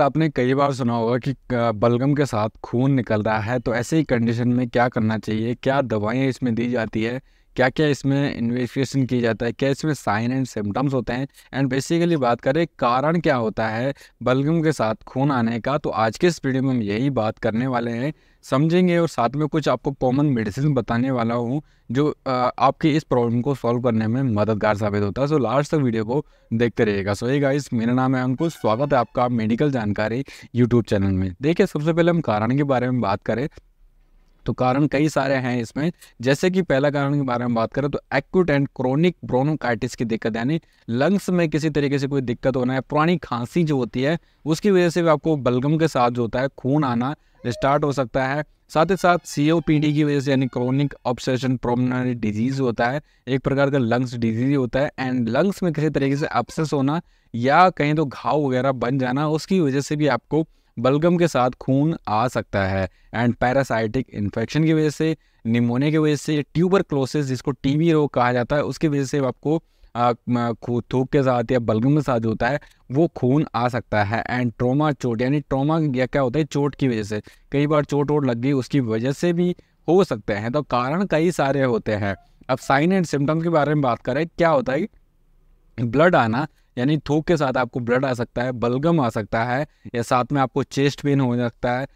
आपने कई बार सुना होगा कि बलगम के साथ खून निकल रहा है तो ऐसे ही कंडीशन में क्या करना चाहिए क्या दवाइयाँ इसमें दी जाती है क्या क्या इसमें इन्वेस्टिगेशन किया जाता है क्या इसमें साइन एंड सिम्टम्स होते हैं एंड बेसिकली बात करें कारण क्या होता है बलगम के साथ खून आने का तो आज के इस वीडियो में हम यही बात करने वाले हैं समझेंगे और साथ में कुछ आपको कॉमन मेडिसिन बताने वाला हूँ जो आपकी इस प्रॉब्लम को सॉल्व करने में मददगार साबित होता है सो लास्ट तक वीडियो को देखते रहिएगा सो ये गाइस मेरा नाम है अंकुश स्वागत है आपका मेडिकल जानकारी यूट्यूब चैनल में देखिए सबसे पहले हम कारण के बारे में बात करें तो कारण कई सारे हैं इसमें जैसे कि पहला कारण के बारे में बात करें तो एक्यूट एंड क्रोनिक ब्रोनोकाइटिस की दिक्कत यानी लंग्स में किसी तरीके से कोई दिक्कत होना है पुरानी खांसी जो होती है उसकी वजह से भी आपको बलगम के साथ जो होता है खून आना स्टार्ट हो सकता है साथ ही साथ सी की वजह से यानी क्रोनिक ऑब्सेशन प्रोमनरी डिजीज होता है एक प्रकार का लंग्स डिजीज होता है एंड लंग्स में किसी तरीके से अपसेस होना या कहीं तो घाव वगैरह बन जाना उसकी वजह से भी आपको बलगम के साथ खून आ सकता है एंड पैरासाइटिक इन्फेक्शन की वजह से निमोनिया की वजह से ट्यूबर क्लोसिस जिसको टीबी रोग कहा जाता है उसकी वजह से आपको थूक के साथ या बलगम के साथ जो होता है वो खून आ सकता है एंड ट्रोमा चोट यानी ट्रोमा या क्या होता है चोट की वजह से कई बार चोट वोट लग गई उसकी वजह से भी हो सकते हैं तो कारण कई सारे होते हैं अब साइन एंड सिम्टम्स के बारे में बात करें क्या होता है ब्लड आना यानी थूक के साथ आपको ब्लड आ सकता है बलगम आ सकता है या साथ में आपको चेस्ट पेन हो सकता है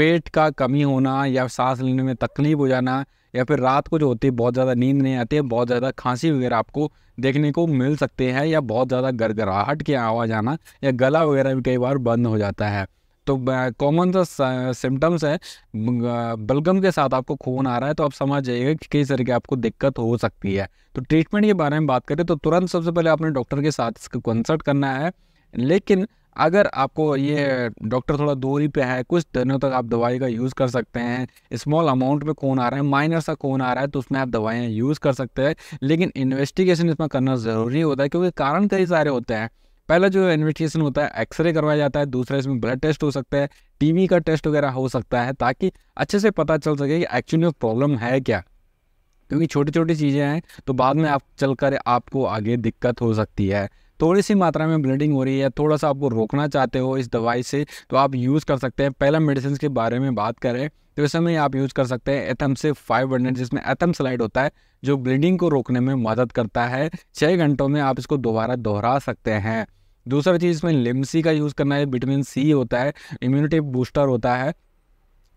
वेट का कमी होना या सांस लेने में तकलीफ हो जाना या फिर रात को जो होती है बहुत ज़्यादा नींद नहीं आती है बहुत ज़्यादा खांसी वगैरह आपको देखने को मिल सकते हैं या बहुत ज़्यादा गड़गड़ाहट की आवाज़ आना या गला वगैरह भी कई बार बंद हो जाता है तो कॉमन जो सिम्टम्स है बलगम के साथ आपको खून आ रहा है तो आप समझ जाइएगा कि तरह तरीके आपको दिक्कत हो सकती है तो ट्रीटमेंट के बारे में बात करें तो तुरंत सबसे पहले आपने डॉक्टर के साथ इसको कंसल्ट करना है लेकिन अगर आपको ये डॉक्टर थोड़ा दूरी पे है कुछ दिनों तक आप दवाई का यूज़ कर सकते हैं स्मॉल अमाउंट में खून आ रहा है माइनर सा खून आ रहा है तो उसमें आप दवाइयाँ यूज़ कर सकते हैं लेकिन इन्वेस्टिगेशन इसमें करना ज़रूरी होता है क्योंकि कारण कई सारे होते हैं पहला जो इन्वेस्टिगेशन होता है एक्सरे करवाया जाता है दूसरा इसमें ब्लड टेस्ट हो सकता है टीवी का टेस्ट वगैरह हो सकता है ताकि अच्छे से पता चल सके कि एक्चुअली प्रॉब्लम है क्या क्योंकि छोटी छोटी चीज़ें हैं तो बाद में आप चल कर आपको आगे दिक्कत हो सकती है थोड़ी सी मात्रा में ब्लीडिंग हो रही है थोड़ा सा आपको रोकना चाहते हो इस दवाई से तो आप यूज़ कर सकते हैं पहला मेडिसिन के बारे में बात करें तो इस समय आप यूज़ कर सकते हैं एथम से फाइव हंड्रेड जिसमें एथम स्लाइड होता है जो ब्लीडिंग को रोकने में मदद करता है छः घंटों में आप इसको दोबारा दोहरा सकते हैं दूसरा चीज़ इसमें लिम्सी का यूज़ करना है विटामिन सी होता है इम्यूनिटी बूस्टर होता है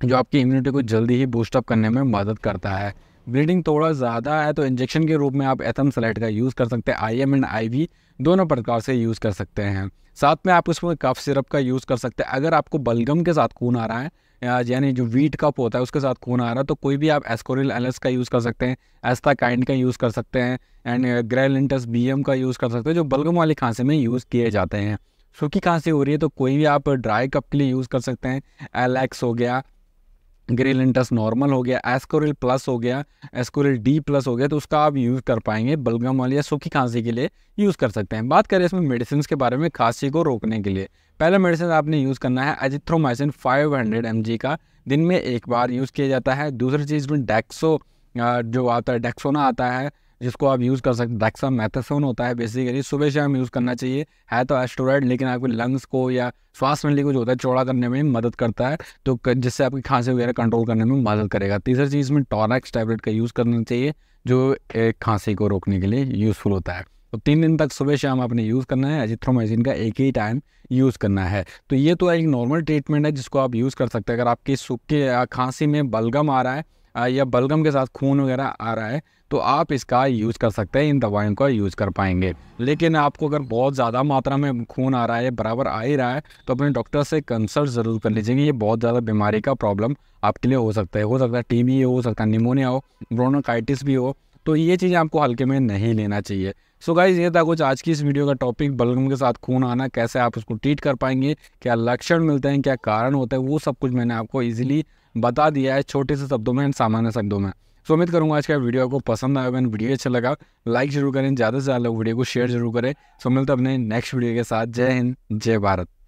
जो आपकी इम्यूनिटी को जल्दी ही बूस्टअप करने में मदद करता है ब्लीडिंग थोड़ा ज़्यादा है तो इंजेक्शन के रूप में आप एथम सलाइट का यूज़ कर सकते हैं I M and I V दोनों प्रकार से यूज़ कर सकते हैं साथ में आप उसमें कफ सिरप का यूज़ कर सकते हैं अगर आपको बलगम के साथ खून आ रहा है यानी जो वीट कप होता है उसके साथ खून आ रहा है तो कोई भी आप एस्कोरिल एलस का यूज़ कर सकते हैं एस्ता काइंड का यूज़ कर सकते हैं एंड ग्रेलिंटस बी एम का यूज़ कर सकते हैं जो बलगम वाली खांसी में यूज़ किए जाते हैं सूखी खांसी हो रही है तो कोई भी आप ड्राई कप के लिए यूज़ कर सकते हैं एलेक्स हो गया ग्रिल इंटस नॉर्मल हो गया एस्कोरिल प्लस हो गया एस्कोरिल डी प्लस हो गया तो उसका आप यूज़ कर पाएंगे बलगम वाली या सूखी खांसी के लिए यूज़ कर सकते हैं बात करें इसमें मेडिसिन के बारे में खांसी को रोकने के लिए पहला मेडिसिन आपने यूज़ करना है एजिथ्रोमाइसिन 500 हंड्रेड का दिन में एक बार यूज़ किया जाता है दूसरी चीज़ में डेक्सो जो आता है डेक्सोना आता है जिसको आप यूज़ कर सकते हैं डैक्सा मैथेसोन होता है बेसिकली सुबह शाम यूज़ करना चाहिए है तो एस्टोराइड लेकिन आपके लंग्स को या श्वास मंडली को जो होता है चौड़ा करने में मदद करता है तो जिससे आपकी खांसी वगैरह कंट्रोल करने में मदद करेगा तीसरी चीज़ में टॉरक्स टैबलेट का यूज़ करना चाहिए जो एक खांसी को रोकने के लिए यूज़फुल होता है तो तीन दिन तक सुबह शाम आपने यूज़ करना है एजिथ्रोमाइसिन का एक ही टाइम यूज़ करना है तो ये तो एक नॉर्मल ट्रीटमेंट है जिसको आप यूज़ कर सकते हैं अगर आपकी सूखे खांसी में बलगम आ रहा है या बलगम के साथ खून वगैरह आ रहा है तो आप इसका यूज़ कर सकते हैं इन दवाइयों का यूज़ कर पाएंगे लेकिन आपको अगर बहुत ज़्यादा मात्रा में खून आ रहा है बराबर आ ही रहा है तो अपने डॉक्टर से कंसल्ट ज़रूर कर लीजिए ये बहुत ज़्यादा बीमारी का प्रॉब्लम आपके लिए हो सकता है हो सकता है टीबी हो सकता है निमोनिया हो ब्रोनोकाइटिस भी हो तो ये चीज़ें आपको हल्के में नहीं लेना चाहिए सो so गाइज ये था कुछ आज की इस वीडियो का टॉपिक बलगम के साथ खून आना कैसे आप उसको ट्रीट कर पाएंगे क्या लक्षण मिलते हैं क्या कारण होता है वो सब कुछ मैंने आपको ईजिली बता दिया है छोटे से शब्दों में सामान्य शब्दों में सो उम्मीद करूँगा आज का वीडियो आपको पसंद आया होगा वीडियो अच्छा लगा लाइक जरूर करें ज़्यादा से ज़्यादा लोग वीडियो को शेयर जरूर करें सो मिलते अपने नेक्स्ट वीडियो के साथ जय हिंद जय भारत